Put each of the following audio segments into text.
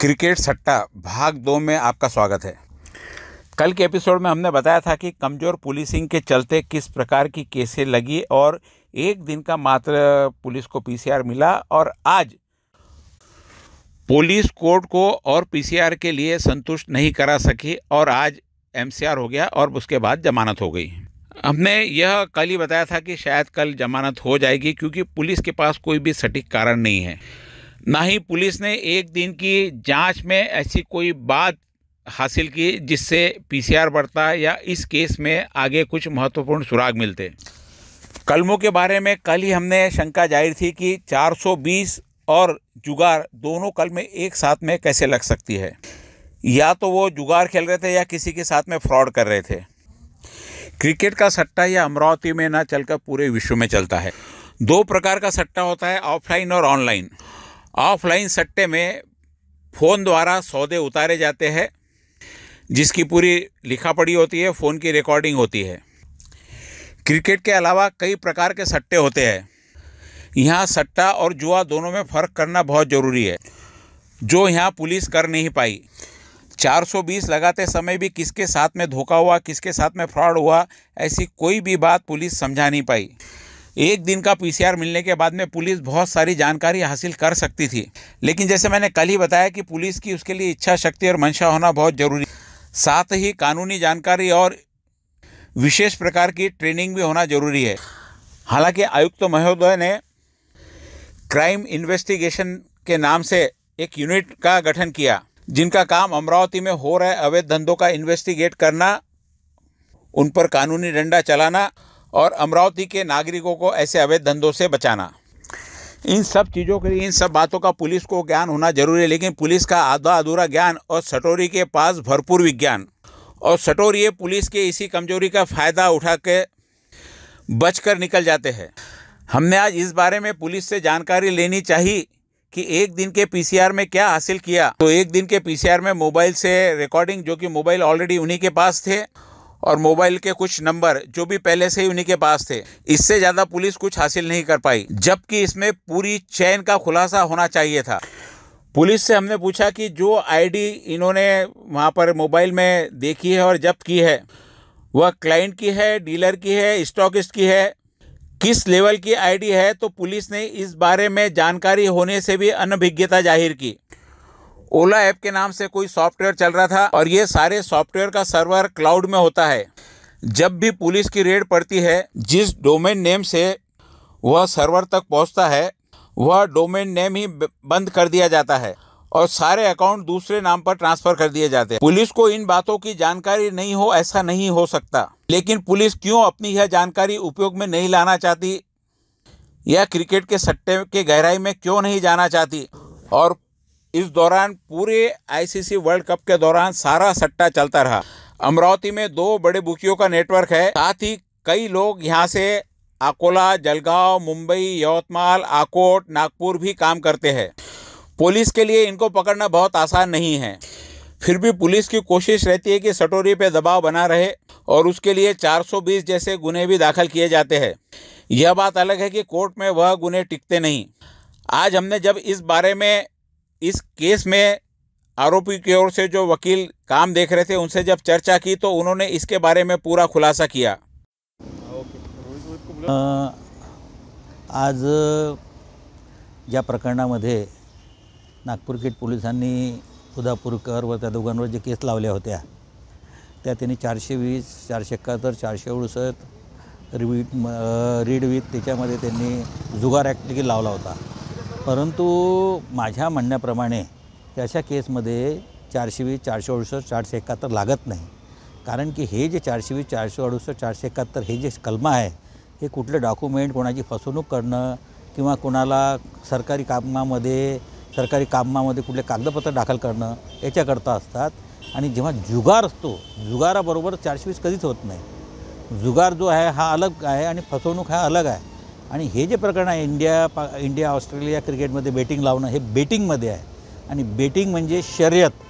cricket सट्टा भाग दो में आपका स्वागत है कल के एपिसोड में हमने बताया था कि कमज़ोर पुलिसिंग के चलते किस प्रकार की केसें लगी और एक दिन का मात्र पुलिस को पीसीआर मिला और आज पुलिस कोर्ट को और पीसीआर के लिए संतुष्ट नहीं करा सकी और आज एमसीआर हो गया और उसके बाद जमानत हो गई हमने यह कल ही बताया था कि शायद कल जमानत हो जाएगी क्योंकि पुलिस के पास कोई भी सटीक कारण नहीं है ना ही पुलिस ने एक दिन की जांच में ऐसी कोई बात हासिल की जिससे पीसीआर बढ़ता या इस केस में आगे कुछ महत्वपूर्ण सुराग मिलते कलमों के बारे में कल ही हमने शंका जाहिर थी कि 420 और जुगार दोनों कल में एक साथ में कैसे लग सकती है या तो वो जुगार खेल रहे थे या किसी के साथ में फ्रॉड कर रहे थे क्रिकेट का सट्टा यह अमरावती में ना चलकर पूरे विश्व में चलता है दो प्रकार का सट्टा होता है ऑफलाइन और ऑनलाइन ऑफलाइन सट्टे में फ़ोन द्वारा सौदे उतारे जाते हैं जिसकी पूरी लिखा पढ़ी होती है फ़ोन की रिकॉर्डिंग होती है क्रिकेट के अलावा कई प्रकार के सट्टे होते हैं यहाँ सट्टा और जुआ दोनों में फ़र्क करना बहुत ज़रूरी है जो यहाँ पुलिस कर नहीं पाई 420 लगाते समय भी किसके साथ में धोखा हुआ किसके साथ में फ्रॉड हुआ ऐसी कोई भी बात पुलिस समझा नहीं पाई एक दिन का पीसीआर मिलने के बाद में पुलिस बहुत सारी जानकारी हासिल कर सकती थी लेकिन जैसे मैंने कल ही बताया कि पुलिस की उसके लिए इच्छा शक्ति और मंशा होना बहुत जरूरी साथ ही कानूनी जानकारी और विशेष प्रकार की ट्रेनिंग भी होना जरूरी है हालांकि आयुक्त तो महोदय ने क्राइम इन्वेस्टिगेशन के नाम से एक यूनिट का गठन किया जिनका काम अमरावती में हो रहे अवैध धंधों का इन्वेस्टिगेट करना उन पर कानूनी डंडा चलाना और अमरावती के नागरिकों को ऐसे अवैध धंधों से बचाना इन सब चीज़ों के लिए इन सब बातों का पुलिस को ज्ञान होना जरूरी है लेकिन पुलिस का आधा अधूरा ज्ञान और सटोरी के पास भरपूर विज्ञान और ये पुलिस के इसी कमजोरी का फ़ायदा उठा के बच कर निकल जाते हैं हमने आज इस बारे में पुलिस से जानकारी लेनी चाहिए कि एक दिन के पीसीआर में क्या हासिल किया तो एक दिन के पीसीआर में मोबाइल से रिकॉर्डिंग जो कि मोबाइल ऑलरेडी उन्हीं के पास थे और मोबाइल के कुछ नंबर जो भी पहले से ही उन्हीं के पास थे इससे ज़्यादा पुलिस कुछ हासिल नहीं कर पाई जबकि इसमें पूरी चैन का खुलासा होना चाहिए था पुलिस से हमने पूछा कि जो आईडी इन्होंने वहाँ पर मोबाइल में देखी है और जब्त की है वह क्लाइंट की है डीलर की है स्टॉकिस्ट की है किस लेवल की आईडी है तो पुलिस ने इस बारे में जानकारी होने से भी अनभिज्ञता जाहिर की ओला ऐप के नाम से कोई सॉफ्टवेयर चल रहा था और ये सारे सॉफ्टवेयर का सर्वर क्लाउड में होता है जब भी पुलिस की रेड पड़ती है जिस डोमेन नेम से वह सर्वर तक पहुंचता है वह डोमेन नेम ही बंद कर दिया जाता है और सारे अकाउंट दूसरे नाम पर ट्रांसफर कर दिए जाते हैं पुलिस को इन बातों की जानकारी नहीं हो ऐसा नहीं हो सकता लेकिन पुलिस क्यों अपनी यह जानकारी उपयोग में नहीं लाना चाहती या क्रिकेट के सट्टे के गहराई में क्यों नहीं जाना चाहती और इस दौरान पूरे आईसीसी वर्ल्ड कप के दौरान सारा सट्टा चलता रहा अमरावती में दो बड़े बुकियों का नेटवर्क है साथ ही कई लोग यहाँ से अकोला जलगांव मुंबई यवतमाल आकोट नागपुर भी काम करते हैं पुलिस के लिए इनको पकड़ना बहुत आसान नहीं है फिर भी पुलिस की कोशिश रहती है कि सटोरी पे दबाव बना रहे और उसके लिए 420 जैसे गुने भी दाखिल किए जाते हैं यह बात अलग है कि कोर्ट में वह गुने टिकते नहीं आज हमने जब इस बारे में इस केस में आरोपी की ओर से जो वकील काम देख रहे थे उनसे जब चर्चा की तो उन्होंने इसके बारे में पूरा खुलासा किया आज या प्रकरणामध्ये नागपुर गेट पुलिस उदापुरकर व त्या जे केस लवल हो चारशे वीस चारशे एकाहत्तर चारशे अडुसष्ट रिवीट रीड विथ जुगार एक्ट देखी लवला होता परंतु माझ्या म्हणण्याप्रमाणे अशा केसमध्ये चारशे वीस चारशे अडुसष्ट चारशे एकाहत्तर लागत नाही कारण की हे जे चारशे वीस चारशे अडुसष्ट चारशे एकाहत्तर हे जे कलमा आहे हे कुठले डॉक्युमेंट कोणाची फसवणूक करणं किंवा कोणाला सरकारी कामामध्ये सरकारी कामामध्ये कुठले कागदपत्र दाखल करणं याच्याकरता असतात आणि जेव्हा जुगार असतो जुगाराबरोबर चारशे वीस कधीच होत नाही जुगार जो आहे हा अलग आहे आणि फसवणूक हा अलग आहे आणि हे जे प्रकरण आहे इंडिया पा इंडिया ऑस्ट्रेलिया क्रिकेटमध्ये बेटिंग लावणं हे बेटिंगमध्ये आहे आणि बेटिंग म्हणजे शर्यत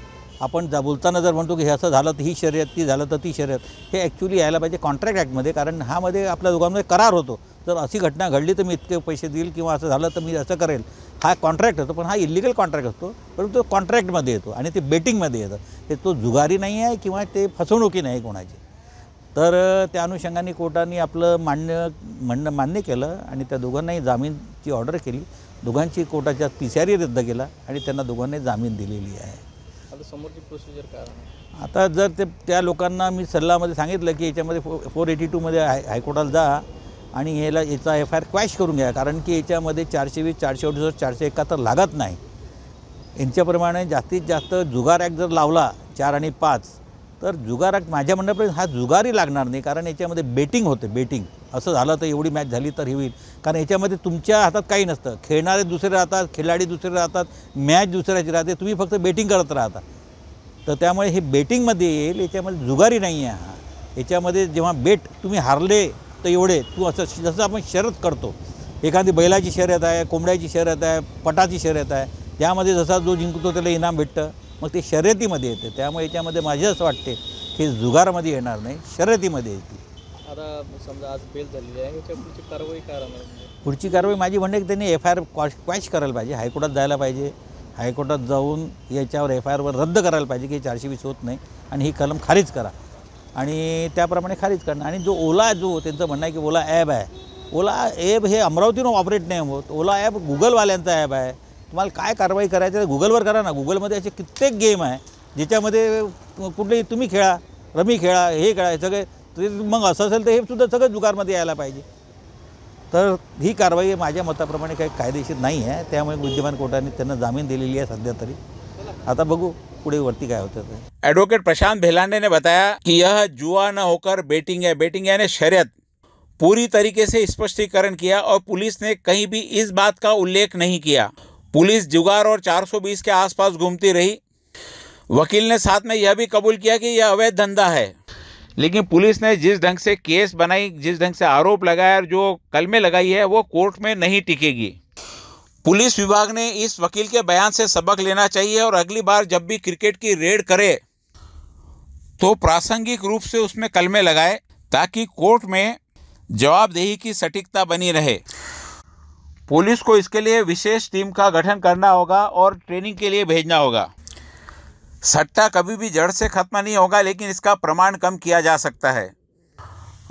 आपण जा बोलताना जर म्हणतो की हे असं झालं तर ही शर्यत ती झालं तर ती शर्यत हे ॲक्च्युली यायला पाहिजे कॉन्ट्रॅक्ट ॲक्टमध्ये कारण हामध्ये आपल्या दोघांमध्ये करार होतो जर अशी घटना घडली तर मी इतके पैसे देईल किंवा असं झालं तर मी असं करेल हा कॉन्ट्रॅक्ट होतो पण हा इलिगल कॉन्ट्रॅक्ट असतो परंतु तो कॉन्ट्रॅक्टमध्ये येतो आणि ते बेटिंगमध्ये येतं ते तो जुगारी नाही आहे किंवा ते फसवणुकी नाही कोणाची तर त्या अनुषंगाने कोर्टाने आपलं मान्य म्हणणं मान्य केलं आणि त्या दोघांनाही जामीनची ऑर्डर केली दोघांची कोर्टाच्या पी रद्द केला आणि त्यांना दोघांनाही जामीन दिलेली आहे आता समोरची प्रोसिजर आता जर ते त्या लोकांना मी सल्लामध्ये सांगितलं की याच्यामध्ये फो फोर एटी टूमध्ये हाय हायकोर्टाला जा आणि याला याचा एफ आय आर क्वॅश करून घ्या कारण की याच्यामध्ये चारशे वीस चारशे अडुसष्ट चारशे एकाहत्तर लागत नाही यांच्याप्रमाणे जास्तीत जास्त जुगार ॲक्ट जर लावला चार आणि पाच तर जुगारा माझ्या म्हणण्यापर्यंत हा जुगारी लागणार नाही कारण याच्यामध्ये बेटिंग होते बेटिंग असं झालं तर एवढी मॅच झाली तर ही होईल कारण याच्यामध्ये तुमच्या हातात काही नसतं खेळणारे दुसरे राहतात खिलाडी दुसरे राहतात मॅच दुसऱ्याची राहते तुम्ही फक्त बेटिंग करत राहता तर त्यामुळे हे बेटिंगमध्ये येईल याच्यामध्ये जुगारी नाही आहे हा याच्यामध्ये जेव्हा बेट तुम्ही हारले तर एवढे तू असं जसं आपण शर्यत करतो एखादी बैलाची शर्यत आहे कोंबड्याची शर्यत आहे पटाची शर्यत आहे त्यामध्ये जसा जो जिंकतो त्याला इनाम भेटतं मग ते शर्यतीमध्ये येते त्यामुळे याच्यामध्ये माझे असं वाटते की जुगारमध्ये येणार नाही शर्यतीमध्ये येते समजा आज बेल आहे पुढची कारवाई पुढची कारवाई माझी म्हणणे की त्यांनी एफ आय आर क्वॅश क्वॅश करायला पाहिजे हायकोर्टात जायला पाहिजे हायकोर्टात जाऊन याच्यावर एफ आय आरवर रद्द करायला पाहिजे की चारशे वीस होत नाही आणि ही कलम खारीज करा आणि त्याप्रमाणे खारीज करणं आणि जो ओला जो त्यांचं म्हणणं आहे की ओला ॲप आहे ओला ॲप हे अमरावतीनं ऑपरेट नाही होत ओला ॲप गुगलवाल्यांचा ॲप आहे तुम्हाला काय कारवाई करायची गुगलवर करा ना गुगलमध्ये असे कित्येक गेम है ज्याच्यामध्ये अं, कुठलेही तुम्ही खेला रमी खेला हे खेळा हे सगळे ते मग असं असेल तर हे सुद्धा सगळं जुगारमध्ये यायला कारवाई माझ्या मताप्रमाणे काही कायदेशीर नाही आहे विद्यमान कोर्टाने त्यांना जामीन दिल्ली है सध्या तरी आता बगू पूरे वर्ती एडवोकेट प्रशांत भेलांडे ने बताया कि यह जुआ न होकर बेटिंग है बेटिंग यानी शर्यत पूरी तरीके से स्पष्टीकरण किया और पुलिस ने कहीं भी इस बात का उल्लेख नहीं किया पुलिस जुगाड़ और 420 के आसपास घूमती रही वकील ने साथ में यह भी कबूल किया कि यह अवैध धंधा है लेकिन पुलिस ने जिस ढंग से केस बनाई जिस ढंग से आरोप लगाया और जो कल में लगाई है वो कोर्ट में नहीं टिकेगी पुलिस विभाग ने इस वकील के बयान से सबक लेना चाहिए और अगली बार जब भी क्रिकेट की रेड करे तो प्रासंगिक रूप से उसमें कलमे लगाए ताकि कोर्ट में जवाबदेही की सटीकता बनी रहे पुलिस को इसके लिए विशेष टीम का गठन करना होगा और ट्रेनिंग के लिए भेजना होगा सट्टा कभी भी जड़ से खत्म नहीं होगा लेकिन इसका प्रमाण कम किया जा सकता है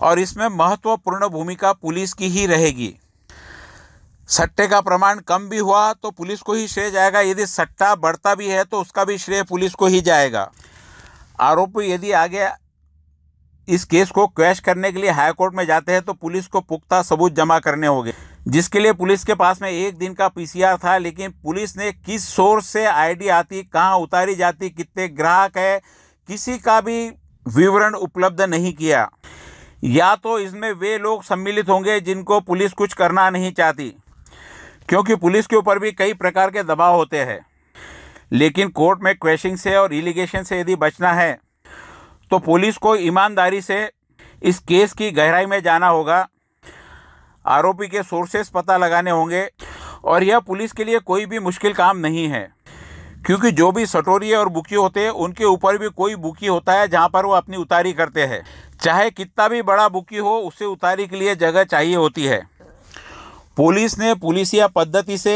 और इसमें महत्वपूर्ण भूमिका पुलिस की ही रहेगी सट्टे का प्रमाण कम भी हुआ तो पुलिस को ही श्रेय जाएगा यदि सट्टा बढ़ता भी है तो उसका भी श्रेय पुलिस को ही जाएगा आरोपी यदि आगे इस केस को क्वेश करने के लिए हाईकोर्ट में जाते हैं तो पुलिस को पुख्ता सबूत जमा करने होंगे जिसके लिए पुलिस के पास में एक दिन का पीसीआर था लेकिन पुलिस ने किस सोर्स से आईडी आती कहाँ उतारी जाती कितने ग्राहक है किसी का भी विवरण उपलब्ध नहीं किया या तो इसमें वे लोग सम्मिलित होंगे जिनको पुलिस कुछ करना नहीं चाहती क्योंकि पुलिस के ऊपर भी कई प्रकार के दबाव होते हैं लेकिन कोर्ट में क्वेशिंग से और इलीगेशन से यदि बचना है तो पुलिस को ईमानदारी से इस केस की गहराई में जाना होगा आरोपी के सोर्सेस पता लगाने होंगे और यह पुलिस के लिए कोई भी मुश्किल काम नहीं है क्योंकि जो भी सटोरी और बुकी होते हैं उनके ऊपर भी कोई बुकी होता है जहाँ पर वो अपनी उतारी करते हैं चाहे कितना भी बड़ा बुकी हो उसे उतारी के लिए जगह चाहिए होती है पुलिस ने पुलिसिया पद्धति से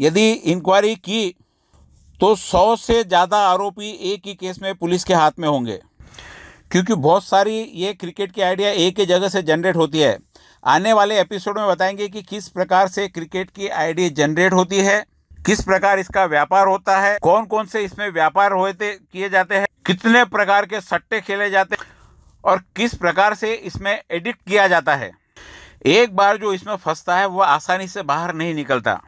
यदि इंक्वायरी की तो सौ से ज़्यादा आरोपी एक ही केस में पुलिस के हाथ में होंगे क्योंकि बहुत सारी ये क्रिकेट की आइडिया एक ही जगह से जनरेट होती है आने वाले एपिसोड में बताएंगे कि किस प्रकार से क्रिकेट की आईडी जनरेट होती है किस प्रकार इसका व्यापार होता है कौन कौन से इसमें व्यापार होते किए जाते हैं कितने प्रकार के सट्टे खेले जाते हैं और किस प्रकार से इसमें एडिट किया जाता है एक बार जो इसमें फंसता है वह आसानी से बाहर नहीं निकलता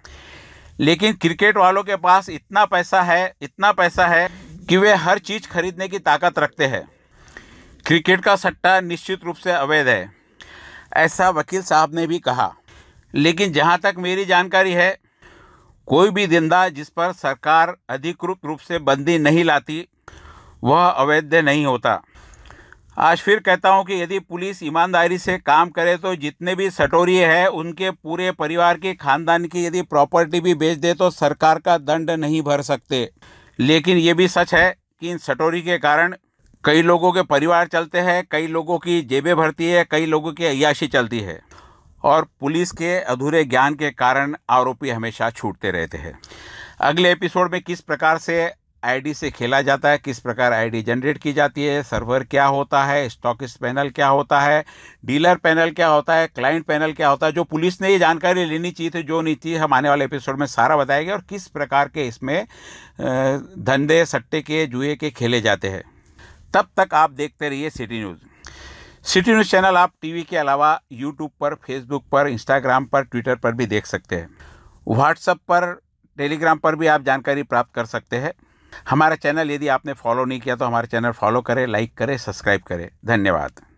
लेकिन क्रिकेट वालों के पास इतना पैसा है इतना पैसा है कि वे हर चीज़ खरीदने की ताकत रखते हैं क्रिकेट का सट्टा निश्चित रूप से अवैध है ऐसा वकील साहब ने भी कहा लेकिन जहाँ तक मेरी जानकारी है कोई भी धंधा जिस पर सरकार अधिकृत रूप से बंदी नहीं लाती वह अवैध नहीं होता आज फिर कहता हूँ कि यदि पुलिस ईमानदारी से काम करे तो जितने भी सटोरी हैं उनके पूरे परिवार के खानदान की यदि प्रॉपर्टी भी बेच दे तो सरकार का दंड नहीं भर सकते लेकिन ये भी सच है कि इन सटोरी के कारण कई लोगों के परिवार चलते हैं कई लोगों की जेबें भरती है कई लोगों की अयाशी चलती है और पुलिस के अधूरे ज्ञान के कारण आरोपी हमेशा छूटते रहते हैं अगले एपिसोड में किस प्रकार से आईडी से खेला जाता है किस प्रकार आईडी जनरेट की जाती है सर्वर क्या होता है स्टॉकिस पैनल क्या होता है डीलर पैनल क्या होता है क्लाइंट पैनल क्या होता है जो पुलिस ने ये जानकारी लेनी चाहिए थी जो नहीं थी हम आने वाले एपिसोड में सारा बताएंगे और किस प्रकार के इसमें धंधे सट्टे के जुए के खेले जाते हैं तब तक आप देखते रहिए city news city news channel आप टीवी के अलावा यूट्यूब पर फेसबुक पर इंस्टाग्राम पर ट्विटर पर भी देख सकते हैं व्हाट्सएप पर टेलीग्राम पर भी आप जानकारी प्राप्त कर सकते हैं हमारा चैनल यदि आपने फॉलो नहीं किया तो हमारा चैनल फॉलो करें लाइक करें सब्सक्राइब करें धन्यवाद